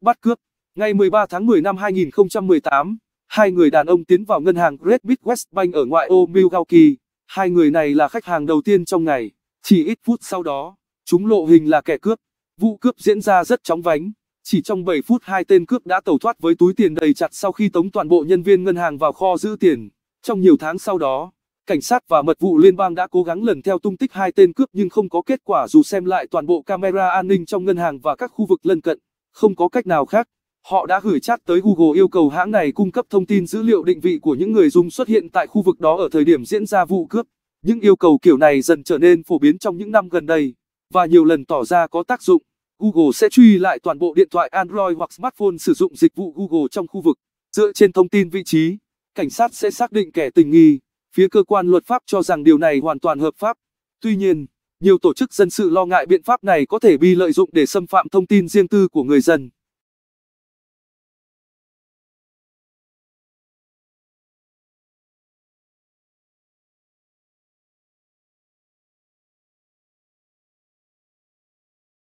út bắt cướp. Ngày 13 tháng 10 năm 2018, hai người đàn ông tiến vào ngân hàng Great Big Bank ở ngoại ô Milwaukee. Hai người này là khách hàng đầu tiên trong ngày. Chỉ ít phút sau đó, chúng lộ hình là kẻ cướp. Vụ cướp diễn ra rất chóng vánh. Chỉ trong 7 phút hai tên cướp đã tẩu thoát với túi tiền đầy chặt sau khi tống toàn bộ nhân viên ngân hàng vào kho giữ tiền. Trong nhiều tháng sau đó, cảnh sát và mật vụ liên bang đã cố gắng lần theo tung tích hai tên cướp nhưng không có kết quả dù xem lại toàn bộ camera an ninh trong ngân hàng và các khu vực lân cận. Không có cách nào khác, họ đã gửi chat tới Google yêu cầu hãng này cung cấp thông tin dữ liệu định vị của những người dùng xuất hiện tại khu vực đó ở thời điểm diễn ra vụ cướp. Những yêu cầu kiểu này dần trở nên phổ biến trong những năm gần đây, và nhiều lần tỏ ra có tác dụng. Google sẽ truy lại toàn bộ điện thoại Android hoặc smartphone sử dụng dịch vụ Google trong khu vực. Dựa trên thông tin vị trí, cảnh sát sẽ xác định kẻ tình nghi. Phía cơ quan luật pháp cho rằng điều này hoàn toàn hợp pháp. Tuy nhiên, nhiều tổ chức dân sự lo ngại biện pháp này có thể bị lợi dụng để xâm phạm thông tin riêng tư của người dân